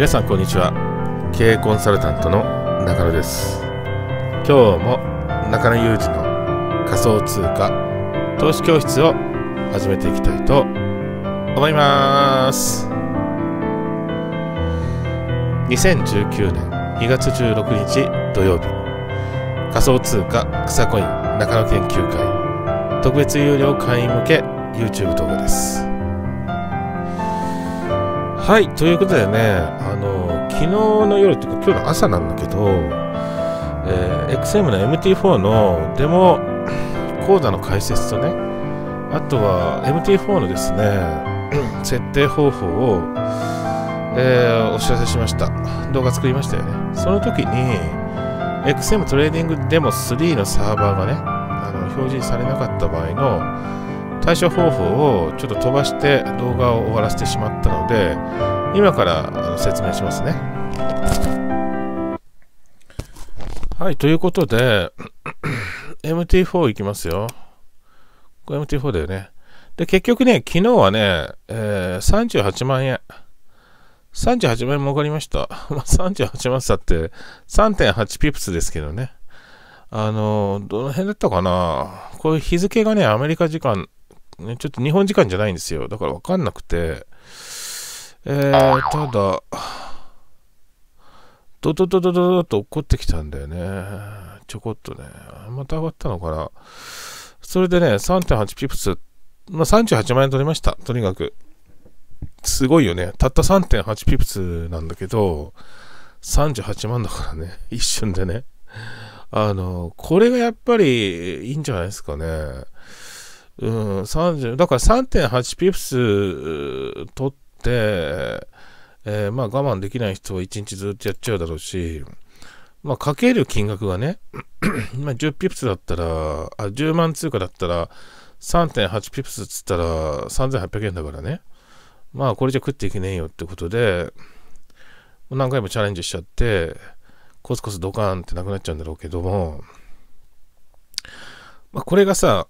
皆さんこんにちは経営コンサルタントの中野です今日も中野裕二の仮想通貨投資教室を始めていきたいと思います2019年2月16日土曜日仮想通貨草コイン中野研究会特別有料会員向け YouTube 動画ですはいということでねあの昨日の夜というか今日の朝なんだけど、えー、XM の MT4 のデモ講座の解説とねあとは MT4 のですね設定方法を、えー、お知らせしました動画作りましたよねその時に XM トレーディングデモ3のサーバーがねあの表示されなかった場合の対処方法をちょっと飛ばして動画を終わらせてしまったので今から説明しますねはいということで MT4 いきますよこれ MT4 だよねで結局ね昨日はね、えー、38万円38万円儲かりました。まあ、38万だって3.8ピプスですけどね。あの、どの辺だったかなこういう日付がね、アメリカ時間ね、ちょっと日本時間じゃないんですよ。だからわかんなくて、えー、ただ、ドドドドドドと落っこってきたんだよね。ちょこっとね。また上がったのかな。それでね、3.8ピプス、まあ、38万円取りました。とにかく。すごいよね。たった3.8ピプスなんだけど、38万だからね。一瞬でね。あの、これがやっぱりいいんじゃないですかね。うん、30、だから3.8ピプス取って、えー、まあ我慢できない人は1日ずっとやっちゃうだろうし、まあかける金額がね、まあ10ピプスだったら、あ、10万通貨だったら、3.8ピプスっつったら3800円だからね。まあこれじゃ食っていけねえよってことで、何回もチャレンジしちゃって、コツコツドカーンってなくなっちゃうんだろうけども、まあこれがさ、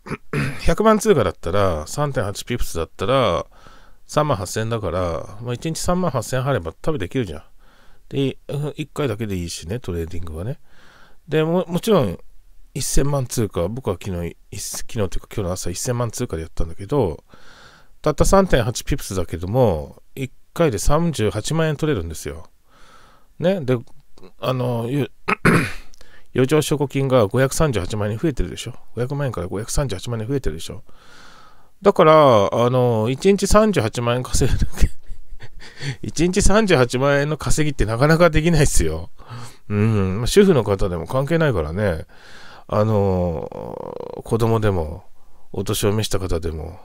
100万通貨だったら、3.8ピプスだったら、3万8000円だから、まあ、1日3万8000円払えば多分できるじゃん。で、1回だけでいいしね、トレーディングはね。でも、もちろん、1000万通貨、僕は昨日、昨日というか今日の朝1000万通貨でやったんだけど、たった3.8ピプスだけども、1回で38万円取れるんですよ。ね、で、あの、余剰証拠金が538万円に増えてるでしょ。500万円から538万円に増えてるでしょ。だから、あの、1日38万円稼ぐ。だけ。1 日38万円の稼ぎってなかなかできないですよ。うん。主婦の方でも関係ないからね。あの、子供でも、お年を召した方でも、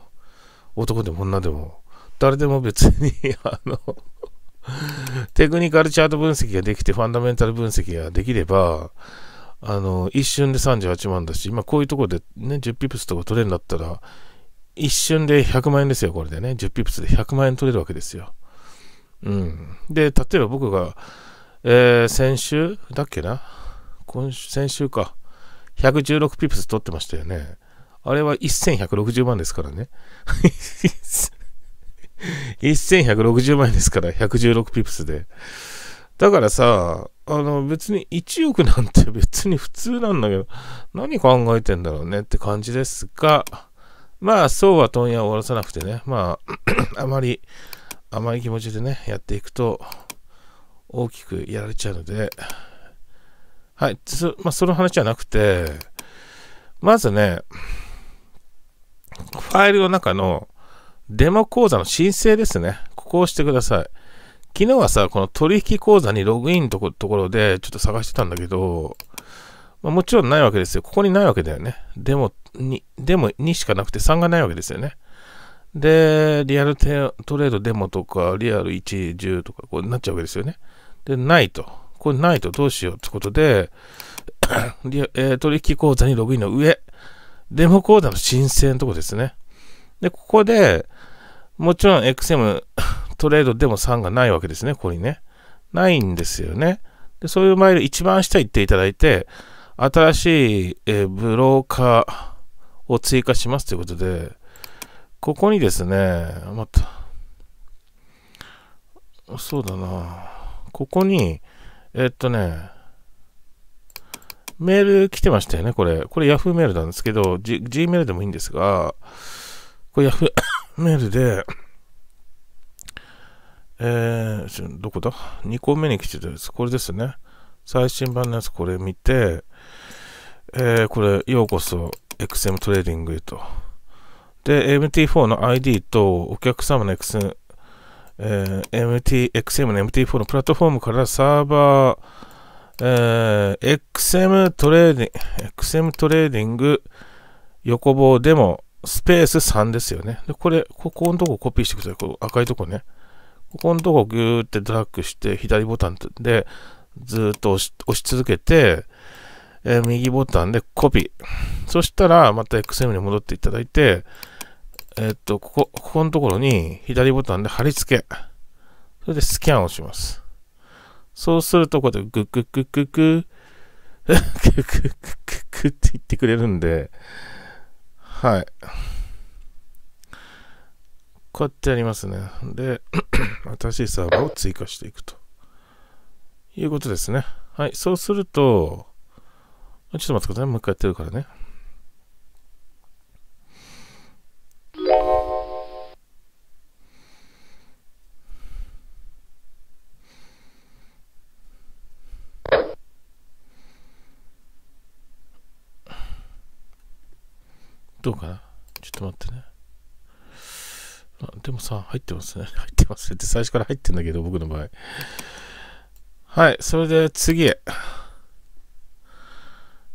男でも女でも、誰でも別に あのテクニカルチャート分析ができて、ファンダメンタル分析ができれば、あの、一瞬で38万だし、今こういうところでね、10ピプスとか取れるんだったら、一瞬で100万円ですよ、これでね。10ピプスで100万円取れるわけですよ。うん。で、例えば僕が、えー、先週だっけな今週、先週か。116ピプス取ってましたよね。あれは1160万ですからね。1160 万円ですから、116ピプスで。だからさ、あの別に1億なんて別に普通なんだけど、何考えてんだろうねって感じですが、まあそうは問屋をわらさなくてね、まあ あまり甘い気持ちでね、やっていくと大きくやられちゃうので、はい、そ,、まあ、その話じゃなくて、まずね、ファイルの中のデモ講座の申請ですね。ここを押してください。昨日はさ、この取引口座にログインとこところでちょっと探してたんだけど、まあ、もちろんないわけですよ。ここにないわけだよね。でも、に、でも2しかなくて3がないわけですよね。で、リアルトレードデモとか、リアル1、10とか、こうなっちゃうわけですよね。で、ないと。これないとどうしようってことで、えー、取引口座にログインの上、デモ口座の申請のとこですね。で、ここで、もちろん XM トレードでも3がないわけですね、ここにね。ないんですよね。でそういうマイル一番下行っていただいて、新しい、えー、ブローカーを追加しますということで、ここにですね、また、そうだな、ここに、えー、っとね、メール来てましたよね、これ。これ Yahoo メールなんですけど、G、Gmail でもいいんですが、これ Yahoo メールで、えー、どこだ ?2 個目に来てたやつ、これですね。最新版のやつ、これ見て、えー、これ、ようこそ XM トレーディングへと。で、MT4 の ID とお客様の X、えー、MT、XM の MT4 のプラットフォームからサーバー、えー、XM トレーディング、XM トレーディング横棒でもスペース3ですよね。で、これ、ここのとこコピーしてください。こ赤いとこね。ここのとこギューってドラッグして、左ボタンでずっと押し続けて、えー、右ボタンでコピー。そしたら、また XM に戻っていただいて、えー、っと、ここ、ここのところに左ボタンで貼り付け。それでスキャンをします。そうすると、こうやってグッグッグッグッグッ、グッグッグッグッって言ってくれるんで、はい。こうやってやりますね。で、新しいサーバーを追加していくということですね。はい、そうすると、ちょっと待ってください。もう一回やってるからね。でもさ、入ってますね。入ってますって最初から入ってんだけど、僕の場合。はい、それで次へ。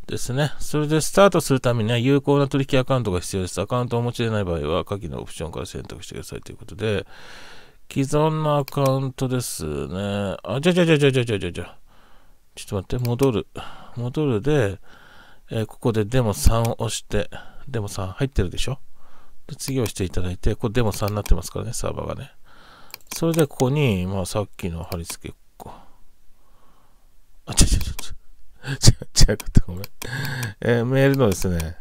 ですね。それでスタートするためには有効な取引アカウントが必要です。アカウントをお持ちでない場合は、下記のオプションから選択してくださいということで、既存のアカウントですね。あ、じゃじゃじゃじゃじゃじゃじゃじゃ。ちょっと待って、戻る。戻るで、えー、ここでデモ3を押して、デモ3入ってるでしょ次をしていただいて、これデモ3になってますからね、サーバーがね。それでここに、まあさっきの貼り付け、あ、ちうちょちょちょ。違うかった、ごめん。えー、メールのですね、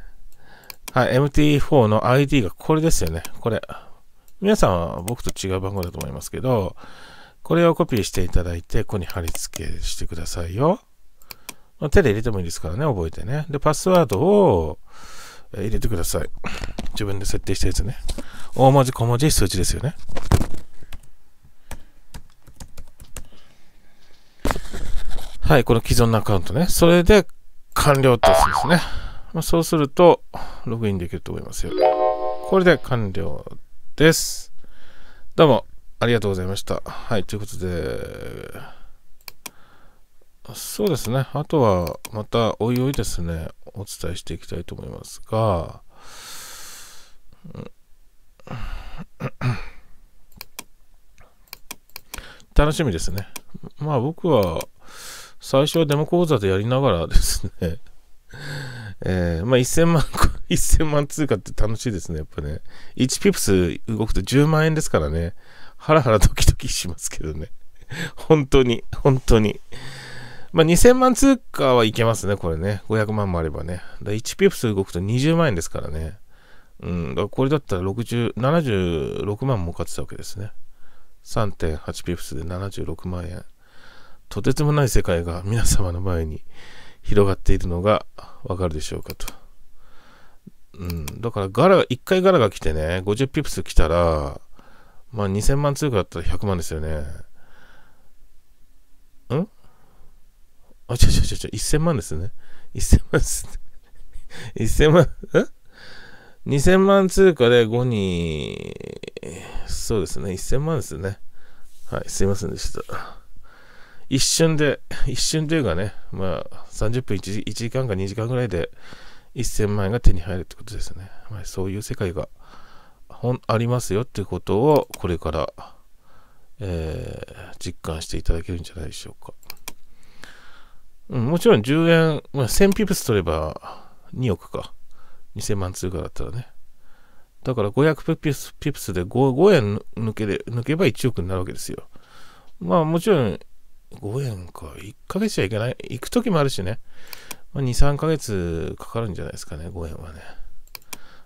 はい、MT4 の ID がこれですよね。これ。皆さんは僕と違う番号だと思いますけど、これをコピーしていただいて、ここに貼り付けしてくださいよ。ま手で入れてもいいですからね、覚えてね。で、パスワードを、入れてください。自分で設定したやつね。大文字、小文字、数字ですよね。はい、この既存のアカウントね。それで完了とするんですね。まあ、そうすると、ログインできると思いますよ。これで完了です。どうもありがとうございました。はい、ということで、そうですね。あとは、また、おいおいですね、お伝えしていきたいと思いますが、楽しみですね。まあ僕は、最初はデモ講座でやりながらですねえー、まあ1000万、1000 万通貨って楽しいですね、やっぱね。1ピプス動くと10万円ですからね。ハラハラドキドキしますけどね。本当に、本当に。まあ、2000万通貨はいけますね、これね。500万もあればね。1ピプス動くと20万円ですからね。うん、だこれだったら60、76万儲かってたわけですね。3.8ピプスで76万円。とてつもない世界が皆様の前に広がっているのがわかるでしょうかと。うん、だからガラ1回ガラが来てね、50ピプス来たら、まあ2000万通貨だったら100万ですよね。あ、ちょちょちょちょ、1000万ですね。1000万です、ね。1000 万、ん ?2000 万通貨で5に、そうですね、1000万ですね。はい、すいませんでした。一瞬で、一瞬というかね、まあ、30分 1, 1時間か2時間ぐらいで1000万円が手に入るってことですね。まあ、そういう世界がほんありますよっていうことを、これから、えー、実感していただけるんじゃないでしょうか。うん、もちろん10円、まあ、1000ピプス取れば2億か。2000万通貨だったらね。だから500ピプスピプスで 5, 5円抜けで抜けば1億になるわけですよ。まあもちろん5円か、1ヶ月じゃいけない。行く時もあるしね。まあ、2、3ヶ月かかるんじゃないですかね、5円はね。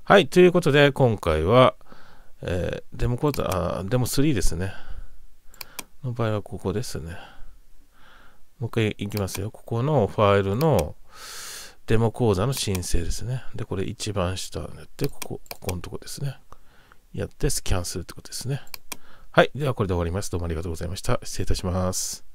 はい、ということで今回は、えー、デモコード、あ、デモ3ですね。の場合はここですね。もう一回いきますよ。ここのファイルのデモ講座の申請ですね。で、これ一番下にやって、ここ、ここのとこですね。やって、スキャンするってことですね。はい。では、これで終わります。どうもありがとうございました。失礼いたします。